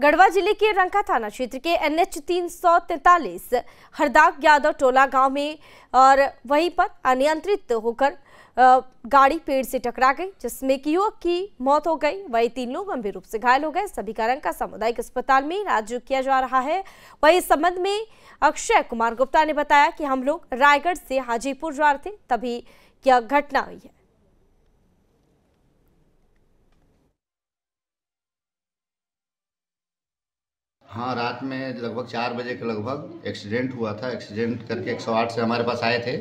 गढ़वा जिले के रंका थाना क्षेत्र के एन एच तीन सौ तैतालीस हरदाग यादव टोला गांव में और वहीं पर अनियंत्रित होकर गाड़ी पेड़ से टकरा गई जिसमें कि युवक की मौत हो गई वही तीन लोग गंभीर रूप से घायल हो गए सभी का रंका सामुदायिक अस्पताल में इलाज किया जा रहा है वही इस संबंध में अक्षय कुमार गुप्ता ने बताया कि हम लोग रायगढ़ से हाजीपुर जा रहे थे तभी यह घटना हुई है हाँ रात में लगभग चार बजे के लगभग एक्सीडेंट हुआ था एक्सीडेंट करके 108 से हमारे पास आए थे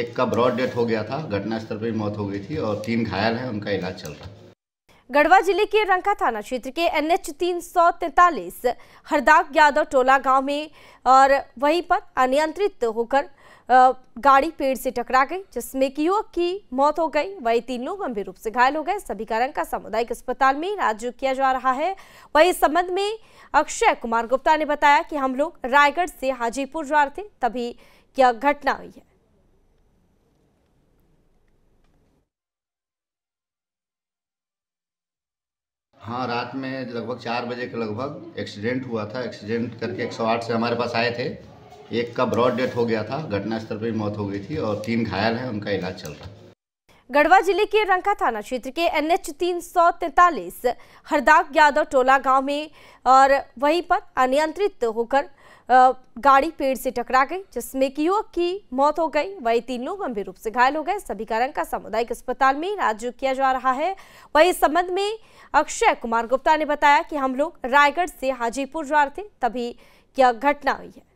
एक का ब्रॉड डेथ हो गया था घटनास्थल पर मौत हो गई थी और तीन घायल हैं उनका इलाज चल रहा गढ़वा जिले के रंका थाना क्षेत्र के एन एच हरदाग यादव टोला गांव में और वहीं पर अनियंत्रित होकर गाड़ी पेड़ से टकरा गई जिसमें एक युवक की मौत हो गई वही तीन लोग गंभीर रूप से घायल हो गए सभी कारण का सामुदायिक अस्पताल में इलाज किया जा रहा है वही इस संबंध में अक्षय कुमार गुप्ता ने बताया कि हम लोग रायगढ़ से हाजीपुर जा रहे थे तभी यह घटना हुई है हाँ रात में लगभग चार बजे के लगभग एक्सीडेंट हुआ था एक्सीडेंट करके 108 से हमारे पास आए थे एक का ब्रॉड डेथ हो गया था घटना स्थल पर मौत हो गई थी और तीन घायल हैं उनका इलाज चल रहा गढ़वा जिले के रंका थाना क्षेत्र के एन एच तीन सौ तैतालीस हरदाग यादव टोला गांव में और वहीं पर अनियंत्रित होकर गाड़ी पेड़ से टकरा गई जिसमें कि युवक की मौत हो गई वही तीन लोग गंभीर रूप से घायल हो गए सभी का रंका सामुदायिक अस्पताल में इलाज किया जा रहा है वही इस संबंध में अक्षय कुमार गुप्ता ने बताया कि हम लोग रायगढ़ से हाजीपुर जा रहे थे तभी यह घटना हुई है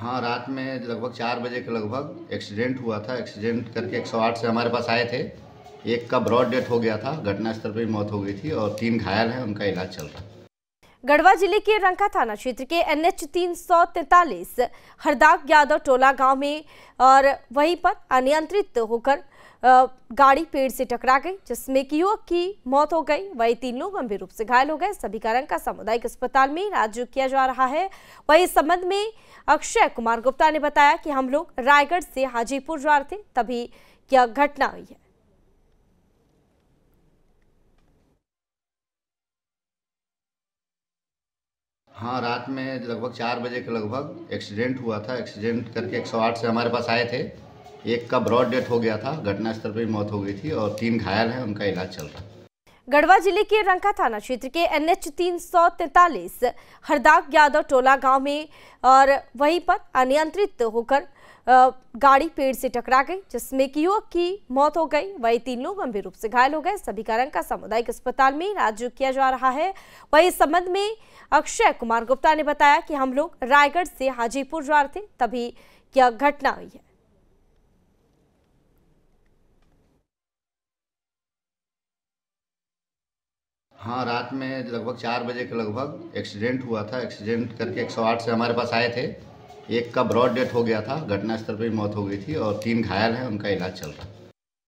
हाँ रात में लगभग चार बजे के लगभग एक्सीडेंट हुआ था एक्सीडेंट करके 108 से हमारे पास आए थे एक का ब्रॉड डेथ हो गया था घटनास्थल पर मौत हो गई थी और तीन घायल हैं उनका इलाज चल रहा गढ़वा जिले के रंका थाना क्षेत्र के एन एच हरदाग यादव टोला गांव में और वहीं पर अनियंत्रित होकर गाड़ी पेड़ से टकरा गई जिसमें एक युवक की मौत हो गई वही तीन लोग गंभीर रूप से घायल हो गए सभी कारण का सामुदायिक अस्पताल में इलाज किया जा रहा है वही इस संबंध में अक्षय कुमार गुप्ता ने बताया कि हम लोग रायगढ़ से हाजीपुर जा रहे थे तभी यह घटना हुई है हाँ रात में लगभग चार बजे के लगभग एक्सीडेंट हुआ था एक्सीडेंट करके 108 से हमारे पास आए थे एक का ब्रॉड डेथ हो गया था घटनास्थल पर मौत हो गई थी और तीन घायल हैं उनका इलाज चल रहा गढ़वा जिले के रंका थाना क्षेत्र के एन एच तीन सौ तैतालीस हरदाग यादव टोला गांव में और वहीं पर अनियंत्रित होकर गाड़ी पेड़ से टकरा गई जिसमें एक युवक की मौत हो गई वही तीन लोग गंभीर रूप से घायल हो गए सभी का रंका सामुदायिक अस्पताल में इलाज किया जा रहा है वही इस संबंध में अक्षय कुमार गुप्ता ने बताया कि हम लोग रायगढ़ से हाजीपुर जा रहे थे तभी यह घटना हुई है हाँ रात में लगभग चार बजे के लगभग एक्सीडेंट हुआ था एक्सीडेंट करके 108 से हमारे पास आए थे एक का ब्रॉड डेथ हो गया था घटनास्थल पर मौत हो गई थी और तीन घायल हैं उनका इलाज चल रहा